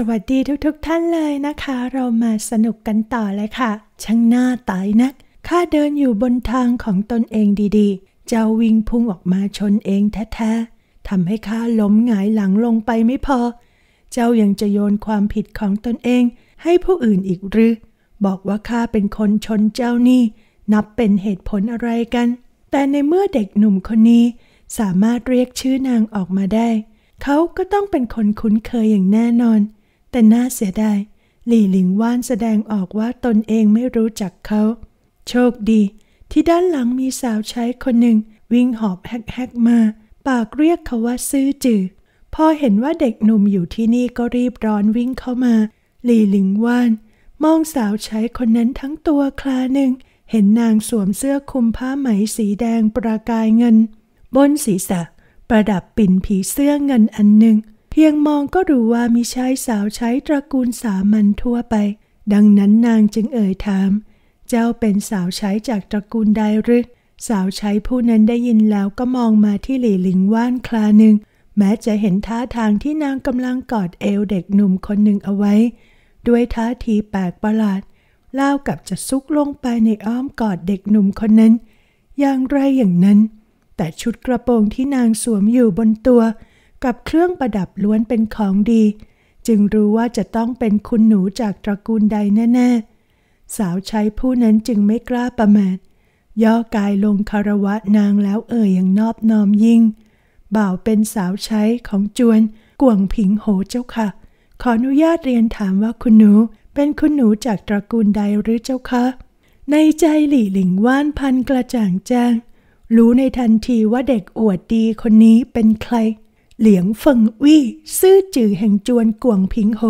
สวัสดีทุกๆทท่านเลยนะคะ เรามาสนุกกันต่อเลยค่ะ ช่างหน้าตายนัก ข้าเดินอยู่บนทางของตนเองดีๆ เจ้าวิ่งพุ่งออกมาชนเองแท้ๆ ทำให้ข้าล้มหงายหลังลงไปไม่พอ เจ้ายังจะโยนความผิดของตนเองให้ผู้อื่นอีกหรือ บอกว่าข้าเป็นคนชนเจ้านี่ นับเป็นเหตุผลอะไรกัน แต่ในเมื่อเด็กหนุ่มคนนี้สามารถเรียกชื่อนางออกมาได้ เขาก็ต้องเป็นคนคุ้นเคยอย่างแน่นอนแต่น่าเสียดายหลี่หลิงว่านแสดงออกว่าตนเองไม่รู้จักเขา โชคดี ที่ด้านหลังมีสาวใช้คนหนึ่งวิ่งหอบแฮกๆมาปากเรียกเขาว่าซื่อจือพอเห็นว่าเด็กหนุ่มอยู่ที่นี่ก็รีบร้อนวิ่งเข้ามาหลี่หลิงว่าน มองสาวใช้คนนั้นทั้งตัวคลาหนึ่งเห็นนางสวมเสื้อคลุมผ้าไหมสีแดงประกายเงิน บนศีรษะ ประดับปิ่นผีเสื้อเงินอันหนึ่งพียงมองก็รู้ว่ามีชายสาวใช้ตระกูลสามัญทั่วไป ดังนั้นนางจึงเอ่ยถาม เจ้าเป็นสาวใช้จากตระกูลใดหรือสาวใช้ผู้นั้นได้ยินแล้วก็มองมาที่หลี่หลิงว่านคลาหนึ่ง แม้จะเห็นท่าทางที่นางกำลังกอดเอวเด็กหนุ่มคนหนึ่งเอาไว้ ด้วยท่าทีแปลกประหลาดเล่ากับจะซุกลงไปในอ้อมกอดเด็กหนุ่มคนนั้น อย่างไรอย่างนั้น แต่ชุดกระโปรงที่นางสวมอยู่บนตัวกับเครื่องประดับล้วนเป็นของดี จึงรู้ว่าจะต้องเป็นคุณหนูจากตระกูลใดแน่ๆ สาวใช้ผู้นั้นจึงไม่กล้าประมาทย่อกายลงคารวะนางแล้วเอ่ยอย่างนอบน้อมยิ่งบ่าวเป็นสาวใช้ของจวนกวงผิงโหเจ้าค่ะ ขออนุญาตเรียนถามว่าคุณหนูเป็นคุณหนูจากตระกูลใดหรือเจ้าคะ ในใจหลี่หลิงว่านพันกระจ่างแจ้ง รู้ในทันทีว่าเด็กอวดดีคนนี้เป็นใครเหลียงเฟิงวี่ซื่อจือแห่งจวนกวงพิงโฮ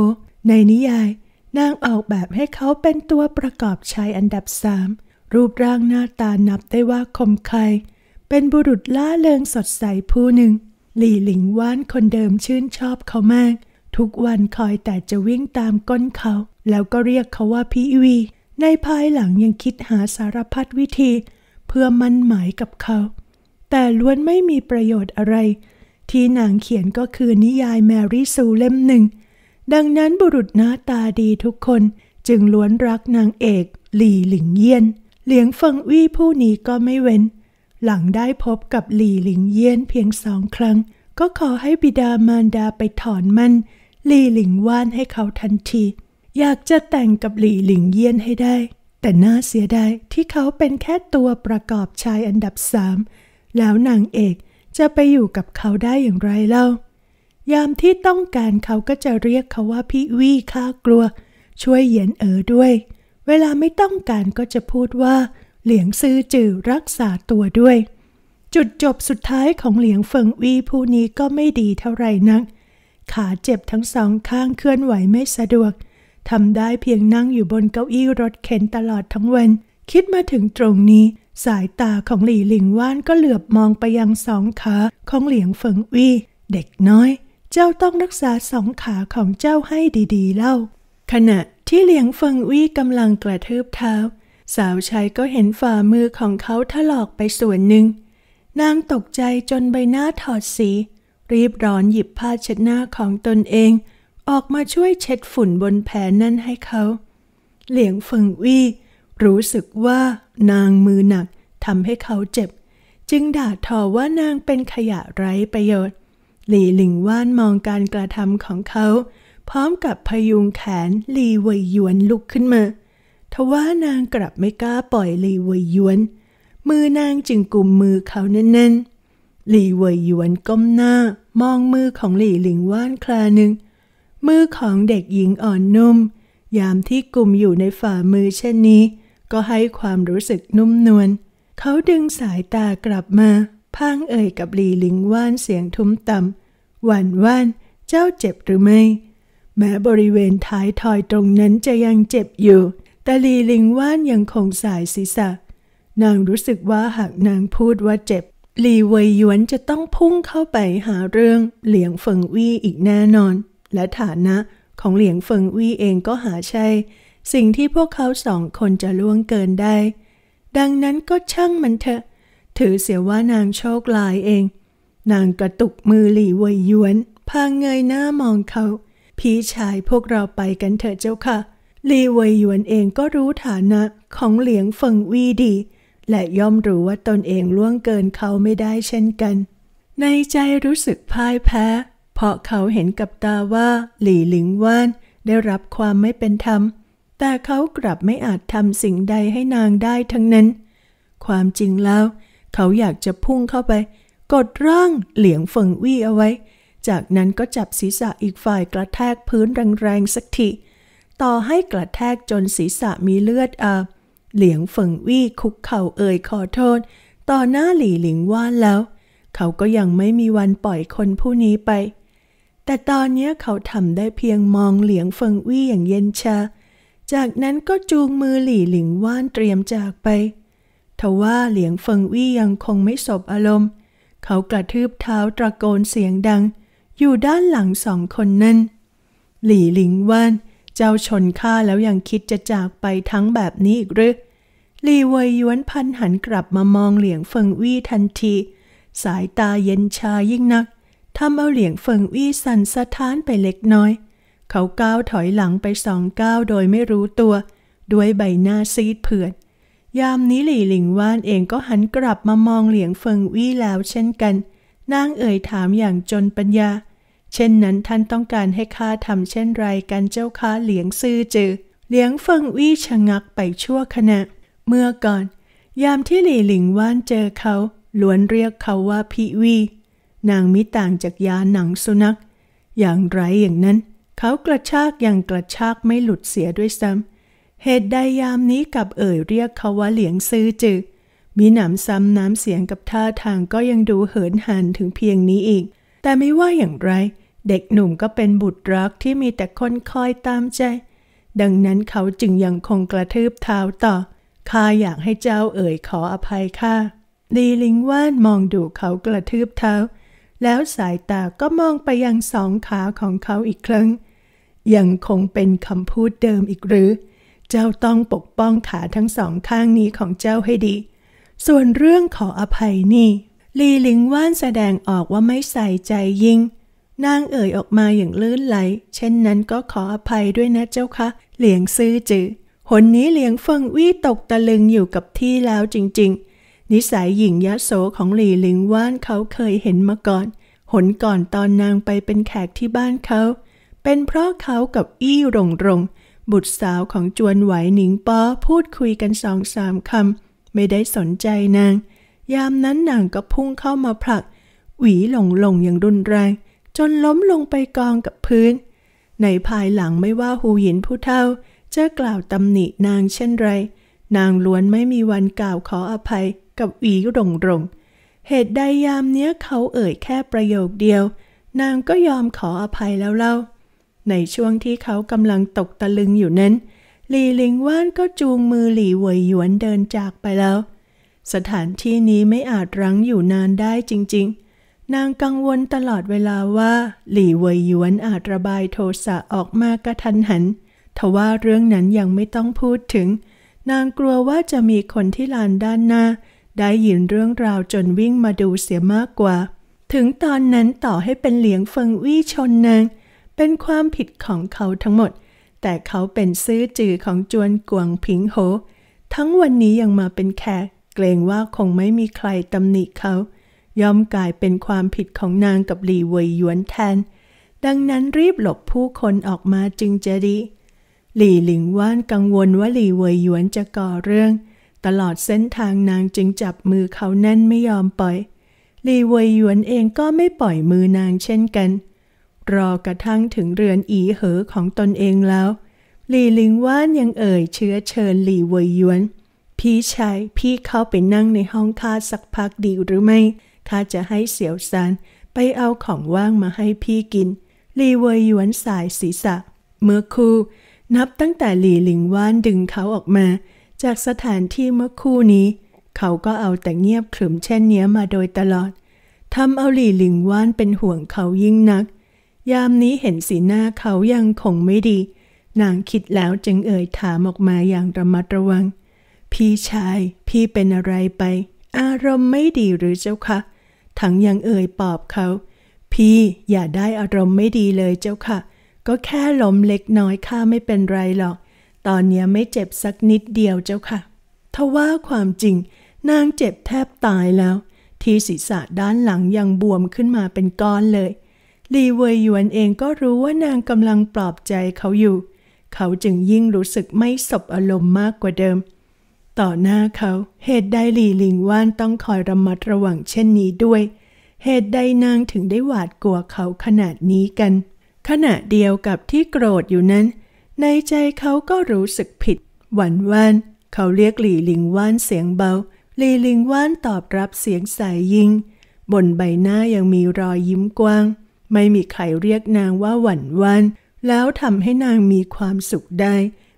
ในนิยาย นางออกแบบให้เขาเป็นตัวประกอบชายอันดับสาม รูปร่างหน้าตานับได้ว่าคมคายเป็นบุรุษล่าเริงสดใสผู้หนึ่ง หลี่หลิงว่านคนเดิมชื่นชอบเขามาก ทุกวันคอยแต่จะวิ่งตามก้นเขา แล้วก็เรียกเขาว่าพี่วี ในภายหลังยังคิดหาสารพัดวิธี เพื่อมั่นหมายกับเขา แต่ล้วนไม่มีประโยชน์อะไรที่นางเขียนก็คือนิยายแมรี่ซูเล่มหนึ่ง ดังนั้นบุรุษหน้าตาดีทุกคนจึงล้วนรักนางเอกหลี่หลิงเยียนเหลียงเฟิงวี่ผู้นี้ก็ไม่เว้น หลังได้พบกับหลี่หลิงเยียนเพียงสองครั้ง ก็ขอให้บิดามารดาไปถอนมันหลี่หลิงว่านให้เขาทันที อยากจะแต่งกับหลี่หลิงเยียนให้ได้ แต่น่าเสียดายที่เขาเป็นแค่ตัวประกอบชายอันดับสาม แล้วนางเอกจะไปอยู่กับเขาได้อย่างไรเล่า ยามที่ต้องการเขาก็จะเรียกเขาว่าพี่วี่ข้ากลัว ช่วยเหยียนเอ๋อด้วย เวลาไม่ต้องการก็จะพูดว่า เหลียงซื่อจื่อรักษาตัวด้วย จุดจบสุดท้ายของเหลียงเฟิงวี่ผู้นี้ก็ไม่ดีเท่าไหร่นัก ขาเจ็บทั้งสองข้างเคลื่อนไหวไม่สะดวก ทำได้เพียงนั่งอยู่บนเก้าอี้รถเข็นตลอดทั้งวัน คิดมาถึงตรงนี้สายตาของหลี่หลิงว่านก็เหลือบมองไปยังสองขาของเหลียงเฟิงวี่เด็กน้อย เจ้าต้องรักษาสองขาของเจ้าให้ดีๆ เล่า ขณะที่เหลียงเฟิงวี่กำลังกระทืบเท้าสาวใช้ก็เห็นฝ่ามือของเขาถลอกไปส่วนหนึ่ง นางตกใจจนใบหน้าถอดสี รีบร้อนหยิบผ้าเช็ดหน้าของตนเอง ออกมาช่วยเช็ดฝุ่นบนแผลนั่นให้เขา เหลียงเฟิงวี่รู้สึกว่านางมือหนักทำให้เขาเจ็บ จึงด่าทอว่านางเป็นขยะไร้ประโยชน์ หลีหลิงว่านมองการกระทำของเขา พร้อมกับพยุงแขน หลีเวยยวนลุกขึ้นมาทว่านางกลับไม่กล้าปล่อยหลีเวยยวน มือนางจึงกุมมือเขาแน่นๆหลีเวยยวนก้มหน้า มองมือของหลีหลิงว่านคลาหนึ่งมือของเด็กหญิงอ่อนนุ่ม ยามที่กลุ่มอยู่ในฝ่ามือเช่นนี้ก็ให้ความรู้สึกนุ่มนวล เขาดึงสายตากลับมาพางเอ่ยกับหลีหลิงว่านเสียงทุ้มต่ำหวานว่านเจ้าเจ็บหรือไม่ แม้บริเวณท้ายทอยตรงนั้นจะยังเจ็บอยู่ แต่หลีหลิงว่านยังคงสายศีรษะ นางรู้สึกว่าหากนางพูดว่าเจ็บหลีเวยหยวนจะต้องพุ่งเข้าไปหาเรื่องเหลียงเฟิงวี่อีกแน่นอน และฐานะของเหลียงเฟิงวี่เองก็หาใช่สิ่งที่พวกเขาสองคนจะล่วงเกินได้ ดังนั้นก็ช่างมันเถอะ ถือเสียว่านางโชคลายเอง นางกระตุกมือหลี่วยยวนพางเงยหน้ามองเขา พี่ชายพวกเราไปกันเถอะเจ้าค่ะลีวยยวนเองก็รู้ฐานะของเหลียงเฟิงวีดี และย่อมรู้ว่าตนเองล่วงเกินเขาไม่ได้เช่นกัน ในใจรู้สึกพ่ายแพ้ เพราะเขาเห็นกับตาว่า หลี่หลิงว่านได้รับความไม่เป็นธรรมแต่เขากลับไม่อาจทำสิ่งใดให้นางได้ทั้งนั้น ความจริงแล้ว เขาอยากจะพุ่งเข้าไป กดร่างเหลียงเฟิงวี่เอาไว้ จากนั้นก็จับศีรษะอีกฝ่ายกระแทกพื้นแรงๆสักที ต่อให้กระแทกจนศีรษะมีเลือดอาบเหลียงเฟิงวี่คุกเข่าเอ่ยขอโทษ ต่อหน้าหลี่หลิงว่านแล้ว เขาก็ยังไม่มีวันปล่อยคนผู้นี้ไป แต่ตอนนี้เขาทำได้เพียงมองเหลียงเฟิงวี่อย่างเย็นชาจากนั้นก็จูงมือหลี่หลิงว่านเตรียมจากไป ทว่าเหลียงเฟิงวี่ยังคงไม่สบอารมณ์ เขากระทืบเท้าตะโกนเสียงดังอยู่ด้านหลังสองคนนั้นหลี่หลิงว่าน เจ้าชนข้าแล้วยังคิดจะจากไปทั้งแบบนี้อีกหรือลีเวยยวนพันหันกลับมามองเหลียงเฟิงวี่ทันทีสายตาเย็นชายิ่งนักทำเอาเหลียงเฟิงวี่สั่นสะท้านไปเล็กน้อยเขาก้าวถอยหลังไปสองก้าวโดยไม่รู้ตัว ด้วยใบหน้าซีดเผือดยามนี้หลี่หลิงว่านเองก็หันกลับมามองเหลียงเฟิงวี่แล้วเช่นกัน นางเอ่ยถามอย่างจนปัญญา เช่นนั้นท่านต้องการให้ข้าทำเช่นไรกันเจ้าค้าเหลียงซื่อจือเหลียงเฟิงวี่ชะงักไปชั่วขณะ เมื่อก่อน ยามที่หลี่หลิงว่านเจอเขา ล้วนเรียกเขาว่าพี่วีนางมิต่างจากยาหนังสุนัข อย่างไรอย่างนั้นเขากระชากอย่างกระชากไม่หลุดเสียด้วยซ้ำ เหตุใดยามนี้กับเอ่ยเรียกเขาว่าเหลียงซื้อจือมีหนำซ้ำน้ำเสียงกับท่าทางก็ยังดูเหินห่านถึงเพียงนี้อีก แต่ไม่ว่าอย่างไร เด็กหนุ่มก็เป็นบุตรรักที่มีแต่คนคอยตามใจ ดังนั้นเขาจึงยังคงกระทืบเท้าต่อ ข้าอยากให้เจ้าเอ่ยขออภัยข้าลีลิงว่านมองดูเขากระทืบเท้า แล้วสายตาก็มองไปยังสองขาของเขาอีกครั้งยังคงเป็นคำพูดเดิมอีกหรือ เจ้าต้องปกป้องขาทั้งสองข้างนี้ของเจ้าให้ดี ส่วนเรื่องขออภัยนี่ลีหลิงว่านแสดงออกว่าไม่ใส่ใจยิ่ง นางเอ่ยออกมาอย่างลื่นไหล เช่นนั้นก็ขออภัยด้วยนะเจ้าคะ เหลียงซื่อจือ หนนี้เหลียงเฟิงวี่ตกตะลึงอยู่กับที่แล้วจริงๆ นิสัยหญิงยะโสของหลีหลิงว่านเขาเคยเห็นมาก่อน หนก่อนตอนนางไปเป็นแขกที่บ้านเขาเป็นเพราะเขากับอี้รงรงบุตรสาวของจวนไหวหนิงปอพูดคุยกันสองสามคำ ไม่ได้สนใจนาง ยามนั้นนางก็พุ่งเข้ามาผลัก หวีหลงหลงอย่างรุนแรงจนล้มลงไปกองกับพื้น ในภายหลังไม่ว่าหูหยินผู้เท่าจะกล่าวตำหนินางเช่นไร นางล้วนไม่มีวันกล่าวขออภัยกับหวีหลงหลงเหตุใดยามเนี้ยเขาเอ่ยแค่ประโยคเดียว นางก็ยอมขออภัยแล้วเล่าในช่วงที่เขากำลังตกตะลึงอยู่นั้น หลี่หลิงว่านก็จูงมือหลี่เหวยหยวนเดินจากไปแล้ว สถานที่นี้ไม่อาจรั้งอยู่นานได้จริงๆ นางกังวลตลอดเวลาว่า หลี่เหวยหยวนอาจระบายโทสะออกมากระทันหันทว่าเรื่องนั้นยังไม่ต้องพูดถึง นางกลัวว่าจะมีคนที่ลานด้านหน้า ได้ยินเรื่องราวจนวิ่งมาดูเสียมากกว่า ถึงตอนนั้นต่อให้เป็นเหลียงเฟิงวี่ชนนางเป็นความผิดของเขาทั้งหมด แต่เขาเป็นซื้อจือของจวนกวงผิงโหทั้งวันนี้ยังมาเป็นแขกเกรงว่าคงไม่มีใครตำหนิเขา ยอมกลายเป็นความผิดของนางกับหลี่เวยหยวนแทน ดังนั้นรีบหลบผู้คนออกมาจึงจะดีหลี่หลิงว่านกังวลว่าหลี่เวยหยวนจะก่อเรื่อง ตลอดเส้นทางนางจึงจับมือเขาแน่นไม่ยอมปล่อย หลี่เวยหยวนเองก็ไม่ปล่อยมือนางเช่นกันรอกระทั่งถึงเรือนอีเหอของตนเองแล้วหลี่ลิงว่านยังเอ่ยเชื้อเชิญหลี่เวยยวน พี่ชายพี่เข้าไปนั่งในห้องข้าสักพักดีหรือไม่ข้าจะให้เสี่ยวซานไปเอาของว่างมาให้พี่กินหลี่เวยยวนสายศีรษะ เมื่อคู่นับตั้งแต่หลี่ลิงว่านดึงเขาออกมา จากสถานที่เมื่อคู่นี้ เขาก็เอาแต่เงียบขรึมเช่นนี้มาโดยตลอดทำเอาหลี่ลิงว่านเป็นห่วงเขายิ่งนักยามนี้เห็นสีหน้าเขายังคงไม่ดีนางคิดแล้วจึงเอ่ยถามออกมาอย่างระมัดระวัง พี่ชาย พี่เป็นอะไรไป อารมณ์ไม่ดีหรือเจ้าคะทั้งยังเอ่ยปอบเขา พี่อย่าได้อารมณ์ไม่ดีเลยเจ้าค่ะ ก็แค่ล้มเล็กน้อยข้าไม่เป็นไรหรอก ตอนนี้ไม่เจ็บสักนิดเดียวเจ้าค่ะทว่าความจริงนางเจ็บแทบตายแล้ว ที่ศีรษะด้านหลังยังบวมขึ้นมาเป็นก้อนเลยลีเวยหยวนเองก็รู้ว่านางกำลังปลอบใจเขาอยู่ เขาจึงยิ่งรู้สึกไม่สบอารมณ์มากกว่าเดิม ต่อหน้าเขาเหตุใดหลี่หลิงว่านต้องคอยระมัดระวังเช่นนี้ด้วย เหตุใดนางถึงได้หวาดกลัวเขาขนาดนี้กัน ขณะเดียวกับที่โกรธอยู่นั้น ในใจเขาก็รู้สึกผิด หวันว่านเขาเรียกหลี่หลิงว่านเสียงเบา หลี่หลิงว่านตอบรับเสียงสายยิงบนใบหน้ายังมีรอยยิ้มกว้างไม่มีใครเรียกนางว่าหวันวันแล้วทำให้นางมีความสุขได้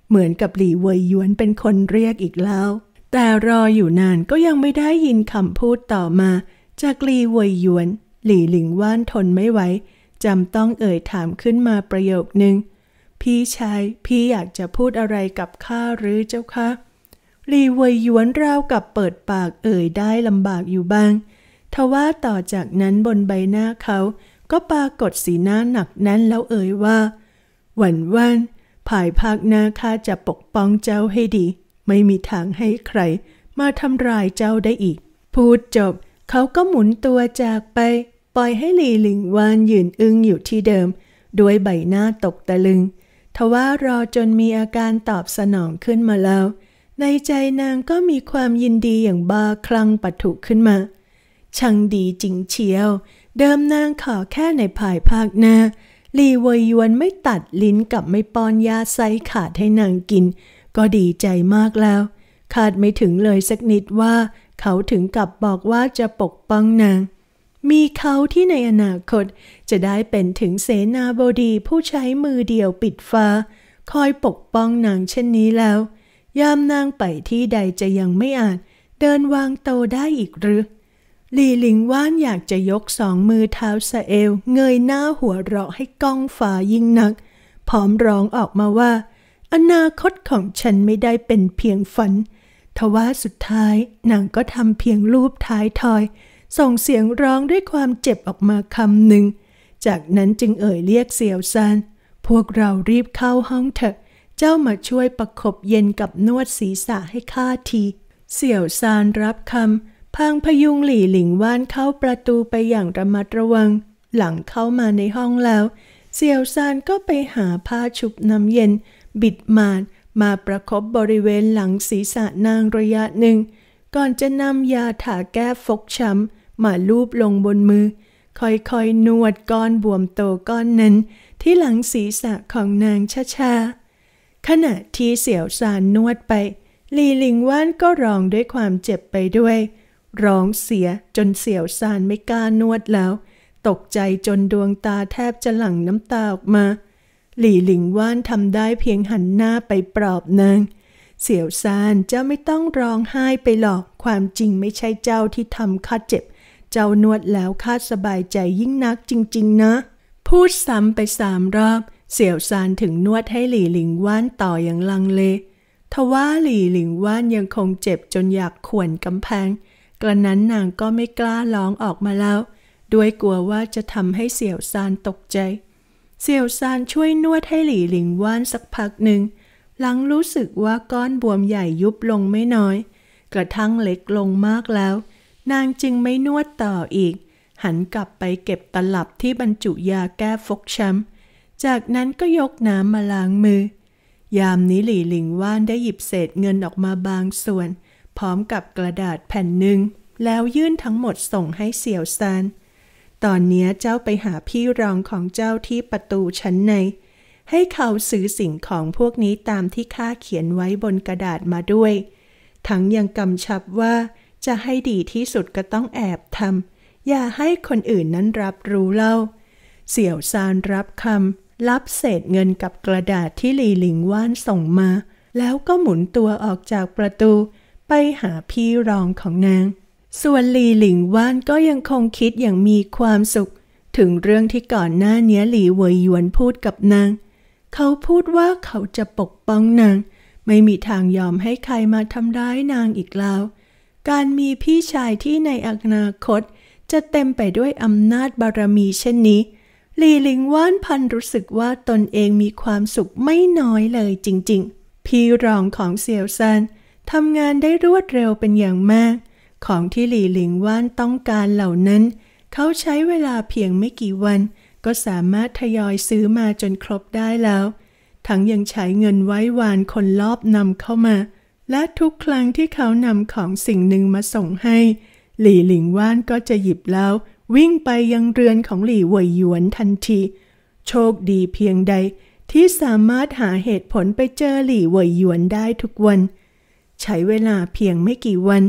เหมือนกับหลี่เวยยวนเป็นคนเรียกอีกแล้วแต่รออยู่นานก็ยังไม่ได้ยินคำพูดต่อมา จากหลี่เวยยวน หลี่หลิงว่านทนไม่ไหวจำต้องเอ่ยถามขึ้นมาประโยคหนึ่ง พี่ชายพี่อยากจะพูดอะไรกับข้าหรือเจ้าคะลีเวยยวนราวกับเปิดปากเอ่ยได้ลำบากอยู่บ้างทว่าต่อจากนั้นบนใบหน้าเขาก็ปรากฏสีหน้าหนักแน่นแล้วเอ่ยว่าวันวันภายภาคหน้าข้าจะปกป้องเจ้าให้ดี ไม่มีทางให้ใคร มาทำร้ายเจ้าได้อีก พูดจบ เขาก็หมุนตัวจากไป ปล่อยให้หลีหลิงวานยืนอึ้งอยู่ที่เดิม ด้วยใบหน้าตกตะลึงทว่ารอจนมีอาการตอบสนองขึ้นมาแล้ว ในใจนางก็มีความยินดีอย่างบ้าคลั่งปตถุขึ้นมาช่างดีจริงเชียวเดิมนางขอแค่ในภายภาคหน้าลีเวยยวนไม่ตัดลิ้นกับไม่ป้อนยาไซขาดให้นางกิน ก็ดีใจมากแล้วคาดไม่ถึงเลยสักนิดว่าเขาถึงกับบอกว่าจะปกป้องนาง มีเขาที่ในอนาคตจะได้เป็นถึงเสนาบดีผู้ใช้มือเดียวปิดฟ้า คอยปกป้องนางเช่นนี้แล้วยามนางไปที่ใดจะยังไม่อาจเดินวางโตได้อีกหรือหลีหลิงว่านอยากจะยกสองมือเท้าสะเอวเงยหน้าหัวเราะให้ก้องฝ่ายิ่งนัก พร้อมร้องออกมาว่า อนาคตของฉันไม่ได้เป็นเพียงฝันทว่าสุดท้ายนางก็ทำเพียงรูปท้ายทอย ส่งเสียงร้องด้วยความเจ็บออกมาคำหนึ่ง จากนั้นจึงเอ่ยเรียกเสี่ยวซาน พวกเรารีบเข้าห้องเถอะเจ้ามาช่วยประครบเย็นกับนวดศีรษะให้ข้าที เสี่ยวซานรับคำพังพยุงหลี่หลิงว่านเข้าประตูไปอย่างระมัดระวัง หลังเข้ามาในห้องแล้ว เสี่ยวซานก็ไปหาผ้าชุบน้ำเย็น บิดมานมาประคบบริเวณหลังศีรษะนางระยะหนึ่ง ก่อนจะนำยาถาแก้ฟกช้ำมาลูบลงบนมือ ค่อยๆนวดก้อนบวมโตก้อนนั้น ที่หลังศีรษะของนางช้าๆขณะที่เสี่ยวซานนวดไปลีหลิงว่านก็ร้องด้วยความเจ็บไปด้วยร้องเสียจนเสียวซานไม่กล้านวดแล้ว ตกใจจนดวงตาแทบจะหลั่งน้ำตาออกมา หลี่หลิงว่านทำได้เพียงหันหน้าไปปลอบนาง เสียวซานเจ้าไม่ต้องร้องไห้ไปหรอกความจริงไม่ใช่เจ้าที่ทำข้าเจ็บ เจ้านวดแล้วข้าสบายใจยิ่งนักจริง ๆ นะ พูดซ้ำไปสามรอบ เสี่ยวซานถึงนวดให้หลี่หลิงว่านต่ออย่างลังเลทว่าหลี่หลิงว่านยังคงเจ็บจนอยากข่วนกำแพงกระนั้นนางก็ไม่กล้าร้องออกมาแล้ว ด้วย กลัวว่าจะทำให้เสี่ยวซานตกใจ เสี่ยวซานช่วยนวดให้หลี่หลิงว่านสักพักหนึ่งหลังรู้สึกว่าก้อนบวมใหญ่ยุบลงไม่น้อย กระทั่งเล็กลงมากแล้ว นางจึงไม่นวดต่ออีก หันกลับไปเก็บตลับที่บรรจุยาแก้ฟกช้ำ จากนั้นก็ยกน้ำมาล้างมือ ยามนี้หลี่หลิงว่านได้หยิบเศษเงินออกมาบางส่วนพร้อมกับกระดาษแผ่นหนึ่ง แล้วยื่นทั้งหมดส่งให้เสี่ยวซาน ตอนนี้เจ้าไปหาพี่รองของเจ้าที่ประตูชั้นใน ให้เขาซื้อสิ่งของพวกนี้ตามที่ข้าเขียนไว้บนกระดาษมาด้วย ทั้งยังกำชับว่าจะให้ดีที่สุดก็ต้องแอบทำ อย่าให้คนอื่นนั้นรับรู้เล่า เสี่ยวซานรับคำรับเศษเงินกับกระดาษที่หลีหลิงว่านส่งมา แล้วก็หมุนตัวออกจากประตูไปหาพี่รองของนาง ส่วนหลีหลิงว่านก็ยังคงคิดอย่างมีความสุข ถึงเรื่องที่ก่อนหน้าเนี้หลีเวยยวนพูดกับนาง เขาพูดว่าเขาจะปกป้องนาง ไม่มีทางยอมให้ใครมาทำร้ายนางอีกแล้ว การมีพี่ชายที่ในอนาคต จะเต็มไปด้วยอำนาจบารมีเช่นนี้หลีหลิงว่านพันรู้สึกว่าตนเองมีความสุขไม่น้อยเลยจริงๆ พี่รองของเซียวซันทำงานได้รวดเร็วเป็นอย่างมาก ของที่หลี่หลิงว่านต้องการเหล่านั้น เขาใช้เวลาเพียงไม่กี่วัน ก็สามารถทยอยซื้อมาจนครบได้แล้ว ทั้งยังใช้เงินไว้วานคนรอบนำเข้ามา และทุกครั้งที่เขานำของสิ่งหนึ่งมาส่งให้ หลี่หลิงว่านก็จะหยิบแล้ววิ่งไปยังเรือนของหลี่หวยหยวนทันทีโชคดีเพียงใดที่สามารถหาเหตุผลไปเจอหลี่หวยหยวนได้ทุกวันเใช้เวลาเพียงไม่กี่วัน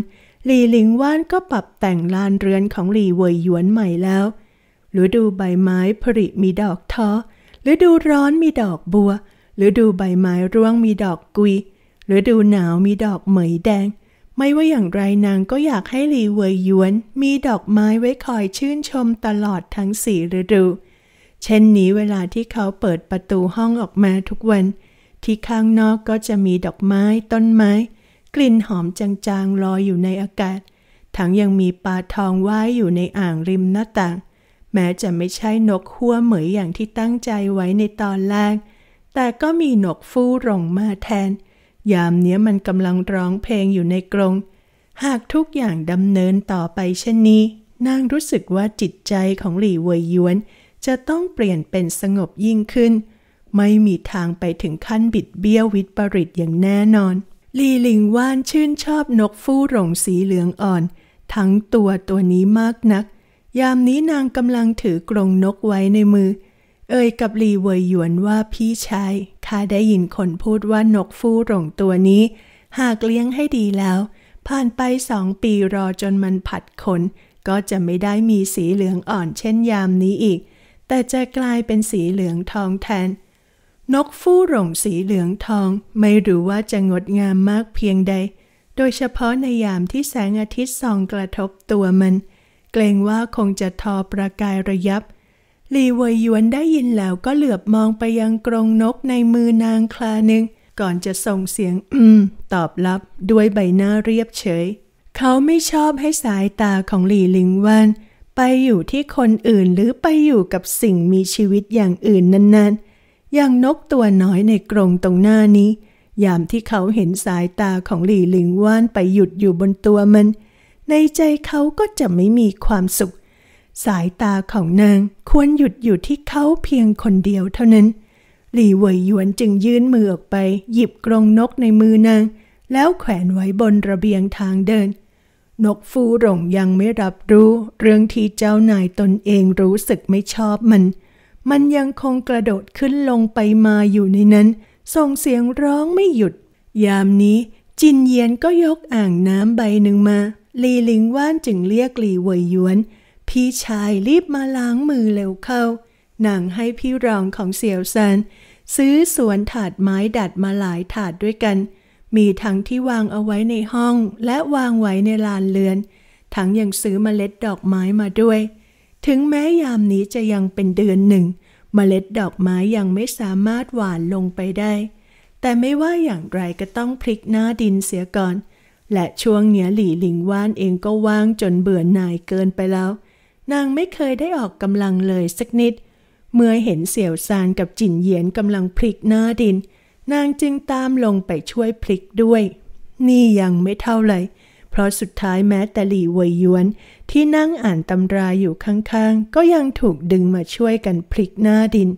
หลีหลิงว่านก็ปรับแต่งลานเรือนของหลีเวยหยวนใหม่แล้วฤดูใบไม้ผลิมีดอกทอฤดูร้อนมีดอกบัวฤดูใบไม้ร่วงมีดอกกุยฤดูหนาวมีดอกเหมยแดง ไม่ว่าอย่างไรนางก็อยากให้หลีเวยหยวน มีดอกไม้ไว้คอยชื่นชมตลอดทั้งสี่ฤดู เช่นนี้เวลาที่เขาเปิดประตูห้องออกมาทุกวัน ที่ข้างนอกก็จะมีดอกไม้ต้นไม้กลิ่นหอมจางๆลอยอยู่ในอากาศ ทั้งยังมีปลาทองว่ายอยู่ในอ่างริมหน้าต่าง แม้จะไม่ใช่นกหัวเหมยอย่างที่ตั้งใจไว้ในตอนแรก แต่ก็มีนกฟู่รงมาแทน ยามเนี้ยมันกำลังร้องเพลงอยู่ในกรง หากทุกอย่างดำเนินต่อไปเช่นนี้ นางรู้สึกว่าจิตใจของหลี่เวยยวนจะต้องเปลี่ยนเป็นสงบยิ่งขึ้น ไม่มีทางไปถึงขั้นบิดเบี้ยววิปริตอย่างแน่นอนลีหลิงว่านชื่นชอบนกฟู่หลงสีเหลืองอ่อน ทั้งตัวตัวนี้มากนัก ยามนี้นางกำลังถือ กรงนกไว้ในมือ เอ่ยกับลีเวยหยวนว่าพี่ชายข้าได้ยินคนพูดว่านกฟู่หลงตัวนี้ หากเลี้ยงให้ดีแล้ว ผ่านไปสองปีรอจนมันผัดขนก็จะไม่ได้มีสีเหลืองอ่อนเช่นยามนี้อีก แต่จะกลายเป็นสีเหลืองทองแทนนกฟู่หลงสีเหลืองทองไม่รู้ว่าจะงดงามมากเพียงใด โดยเฉพาะในยามที่แสงอาทิตย์ส่องกระทบตัวมัน เกรงว่าคงจะทอประกายระยับลีเวยยวนได้ยินแล้วก็เหลือบมองไปยังกรงนกในมือนางคลาหนึ่ง ก่อนจะส่งเสียงอืม ตอบรับด้วยใบหน้าเรียบเฉย เขาไม่ชอบให้สายตาของหลีลิงวันไปอยู่ที่คนอื่นหรือไปอยู่กับสิ่งมีชีวิตอย่างอื่นนั้นๆอย่างนกตัวน้อยในกรงตรงหน้านี้ ยามที่เขาเห็นสายตาของหลี่หลิงว่านไปหยุดอยู่บนตัวมัน ในใจเขาก็จะไม่มีความสุข สายตาของนางควรหยุดอยู่ที่เขาเพียงคนเดียวเท่านั้น หลี่เวยยวนจึงยื่นมือออกไป หยิบกรงนกในมือนาง แล้วแขวนไว้บนระเบียงทางเดิน นกฟูหลงยังไม่รับรู้ เรื่องที่เจ้านายตนเองรู้สึกไม่ชอบมันมันยังคงกระโดดขึ้นลงไปมาอยู่ในนั้น ส่งเสียงร้องไม่หยุด ยามนี้จินเยียนก็ยกอ่างน้ำใบหนึ่งมา ลีลิงว่านจึงเรียกลีเวยยวน พี่ชายรีบมาล้างมือเร็วเข้านางให้พี่รองของเสี่ยวซันซื้อสวนถาดไม้ดัดมาหลายถาดด้วยกัน มีทั้งที่วางเอาไว้ในห้องและวางไว้ในลานเลือนทั้งยังซื้อมเมล็ดดอกไม้มาด้วย ถึงแม้ยามนี้จะยังเป็นเดือนหนึ่งเมล็ดดอกไม้ยังไม่สามารถหวานลงไปได้ แต่ไม่ว่าอย่างไรก็ต้องพลิกหน้าดินเสียก่อน และช่วงเนี้ยหลี่หลิงว่านเองก็ว่างจนเบื่อหน่ายเกินไปแล้ว นางไม่เคยได้ออกกำลังเลยสักนิด เมื่อเห็นเสี่ยวซานกับจินเหยียนกำลังพลิกหน้าดิน นางจึงตามลงไปช่วยพลิกด้วย นี่ยังไม่เท่าไหร่เพราะสุดท้ายแม้แต่หลี่เวยยวนที่นั่งอ่านตำราอยู่ข้างๆ ก็ยังถูกดึงมาช่วยกันพลิกหน้าดิน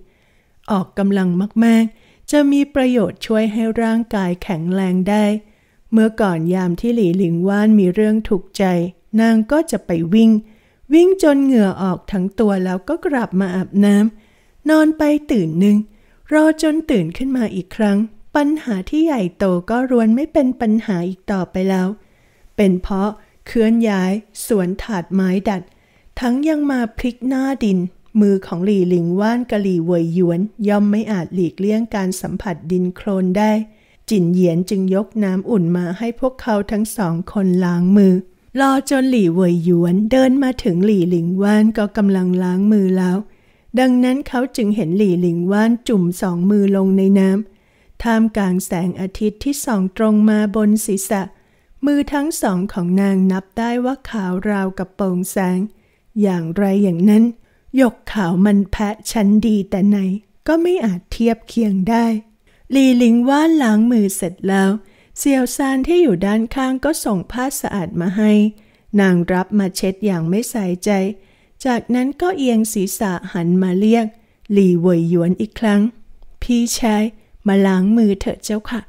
ออกกำลังมากๆ จะมีประโยชน์ช่วยให้ร่างกายแข็งแรงได้ เมื่อก่อนยามที่หลี่หลิงว่านมีเรื่องถูกใจ นางก็จะไปวิ่ง วิ่งจนเหงื่อออกทั้งตัวแล้วก็กลับมาอาบน้ำนอนไปตื่นหนึ่ง รอจนตื่นขึ้นมาอีกครั้ง ปัญหาที่ใหญ่โตก็รวนไม่เป็นปัญหาอีกต่อไปแล้วเป็นเพราะเคลื่อนย้าย สวนถาดไม้ดัด ทั้งยังมาพลิกหน้าดิน มือของหลี่หลิงว่านกะหลี่เวยยวน ย่อมไม่อาจหลีกเลี่ยงการสัมผัสดินโคลนได้ จินเหยียนจึงยกน้ำอุ่นมาให้พวกเขาทั้งสองคนล้างมือ รอจนหลี่เวยยวนเดินมาถึงหลี่หลิงว่านก็กำลังล้างมือแล้ว ดังนั้นเขาจึงเห็นหลี่หลิงว่านจุ่มสองมือลงในน้ำท่ามกลางแสงอาทิตย์ที่ส่องตรงมาบนศีรษะเมือทั้งสองของนางนับได้ว่าขาวราวกับโปร่งแสง อย่างไรอย่างนั้น ยกขาวมันแพะชั้นดีแต่ไหนก็ไม่อาจเทียบเคียงได้ลีลิงว่าล้างมือเสร็จแล้ว เซียวซานที่อยู่ด้านข้างก็ส่งผ้าสะอาดมาให้ นางรับมาเช็ดอย่างไม่ใส่ใจ จากนั้นก็เอียงศีรษะหันมาเรียก หลีเวยหยวนอีกครั้ง พี่ชายมาล้างมือเถอะเจ้าค่ะ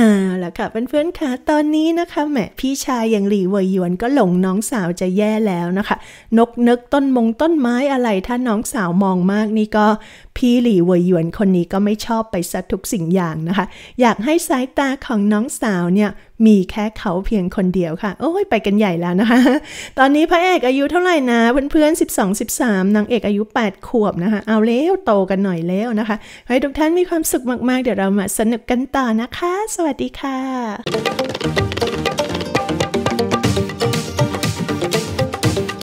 อ่าแล้วค่ะเพื่อนๆค่ะตอนนี้นะคะแหมพี่ชายอย่างหลี่เวยยวนก็หลงน้องสาวจะแย่แล้วนะคะ นกนึกต้นมงต้นไม้อะไรถ้าน้องสาวมองมากนี่ก็พี่หลี่เวยยวนคนนี้ก็ไม่ชอบไปซะทุกสิ่งอย่างนะคะ อยากให้สายตาของน้องสาวเนี่ยมีแค่เขาเพียงคนเดียวค่ะ โอ้ย ไปกันใหญ่แล้วนะคะ ตอนนี้พระเอกอายุเท่าไหร่นะ เพื่อนๆ 12 13 นางเอกอายุ 8 ขวบนะคะ เอาเล้วโตกันหน่อยแล้วนะคะให้ทุกท่านมีความสุขมากๆ เดี๋ยวเรามาสนุกกันต่อนะคะ สวัสดีค่ะ